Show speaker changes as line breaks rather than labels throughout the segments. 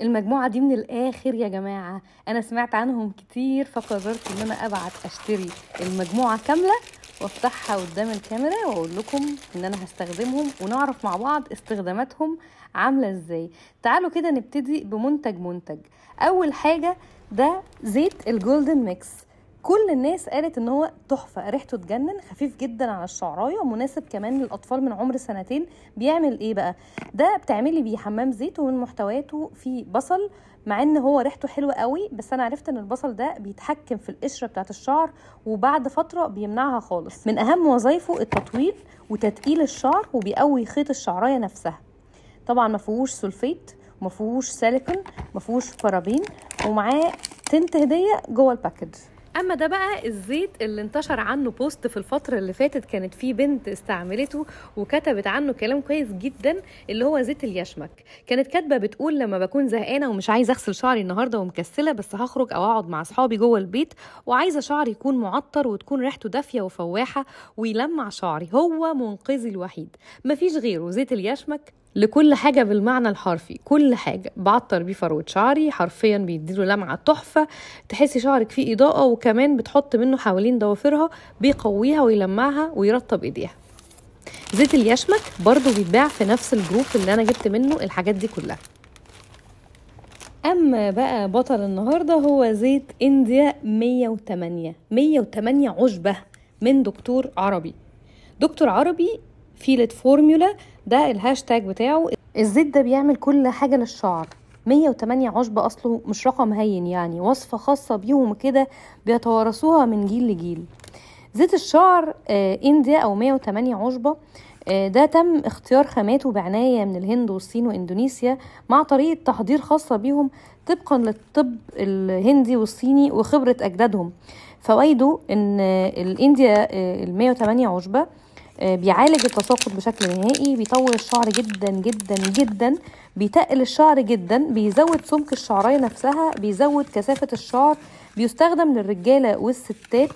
المجموعة دي من الآخر يا جماعة أنا سمعت عنهم كتير فقررت إن أنا أبعت أشتري المجموعة كاملة وافتحها قدام الكاميرا واقول لكم ان انا هستخدمهم ونعرف مع بعض استخداماتهم عامله ازاي تعالوا كده نبتدي بمنتج منتج اول حاجه ده زيت الجولدن ميكس كل الناس قالت ان هو تحفه ريحته تجنن خفيف جدا على الشعرايه مناسب كمان للاطفال من عمر سنتين بيعمل ايه بقى ده بتعملي بيه حمام زيت ومن محتوياته في بصل مع ان هو ريحته حلوه قوي بس انا عرفت ان البصل ده بيتحكم في القشره بتاعه الشعر وبعد فتره بيمنعها خالص من اهم وظايفه التطويل وتتقيل الشعر وبيقوي خيط الشعرايه نفسها طبعا ما فيهوش سульفيت وما فيهوش سيليكون ما فيهوش بارابين ومعاه تنت هديه جوه الباكج اما ده بقى الزيت اللي انتشر عنه بوست في الفتره اللي فاتت كانت فيه بنت استعملته وكتبت عنه كلام كويس جدا اللي هو زيت اليشمك كانت كاتبه بتقول لما بكون زهقانه ومش عايزه اغسل شعري النهارده ومكسله بس هخرج او اقعد مع اصحابي جوه البيت وعايزه شعري يكون معطر وتكون ريحته دافيه وفواحه ويلمع شعري هو منقذي الوحيد مفيش غيره زيت اليشمك لكل حاجة بالمعنى الحرفي كل حاجة بعطر بيه فروة شعري حرفيا بيديله لمعة تحفة تحسي شعرك فيه إضاءة وكمان بتحط منه حوالين ضوافرها بيقويها ويلمعها ويرطب إيديها زيت اليشمك برضو بيتباع في نفس الجروب اللي أنا جبت منه الحاجات دي كلها اما بقى بطل النهارده هو زيت انديا 108 108 عشبه من دكتور عربي دكتور عربي فيلت فورمولا ده الهاشتاج بتاعه الزيت ده بيعمل كل حاجه للشعر 108 عشبة أصله مش رقم هين يعني وصفة خاصة بيهم كده بيتوارثوها من جيل لجيل زيت الشعر آه، إنديا أو 108 عشبة آه، ده تم اختيار خاماته بعناية من الهند والصين وإندونيسيا مع طريقة تحضير خاصة بيهم طبقا للطب الهندي والصيني وخبرة أجدادهم فوائده إن آه، الإنديا ال 108 عشبة آه، بيعالج التساقط بشكل نهائي بيطول الشعر جدا جدا جدا بيتقل الشعر جدا بيزود سمك الشعرية نفسها بيزود كثافة الشعر بيستخدم للرجالة والستات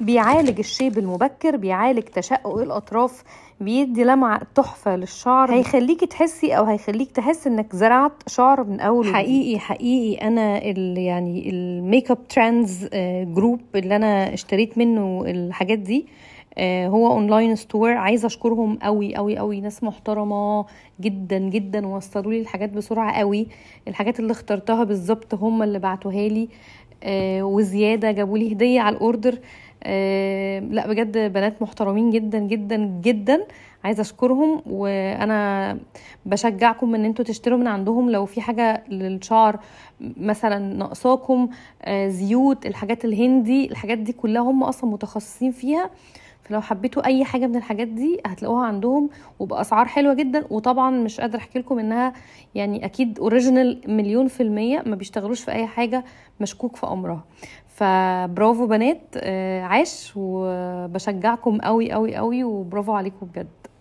بيعالج الشيب المبكر بيعالج تشقق الاطراف بيدي لمعه تحفه للشعر هيخليكي تحسي او هيخليك تحس انك زرعت شعر من اول حقيقي حقيقي انا ال يعني الميك اب ترانز جروب اللي انا اشتريت منه الحاجات دي آه، هو اونلاين ستور عايزه اشكرهم قوي قوي قوي ناس محترمه جدا جدا وصلوا لي الحاجات بسرعه قوي الحاجات اللي اخترتها بالظبط هم اللي بعتوها لي آه، وزياده جابوا لي هديه على الاوردر آه، لا بجد بنات محترمين جدا جدا جدا عايزه اشكرهم وانا بشجعكم ان انتوا تشتروا من عندهم لو في حاجه للشعر مثلا ناقصاكم آه، زيوت الحاجات الهندي الحاجات دي كلها هم اصلا متخصصين فيها فلو حبيتوا اي حاجه من الحاجات دي هتلاقوها عندهم وباسعار حلوه جدا وطبعا مش قادره احكي لكم انها يعني اكيد اوريجينال مليون في الميه ما بيشتغلوش في اي حاجه مشكوك في امرها فبرافو بنات آه، عاش وبشجعكم قوي قوي قوي وبرافو عليكم بجد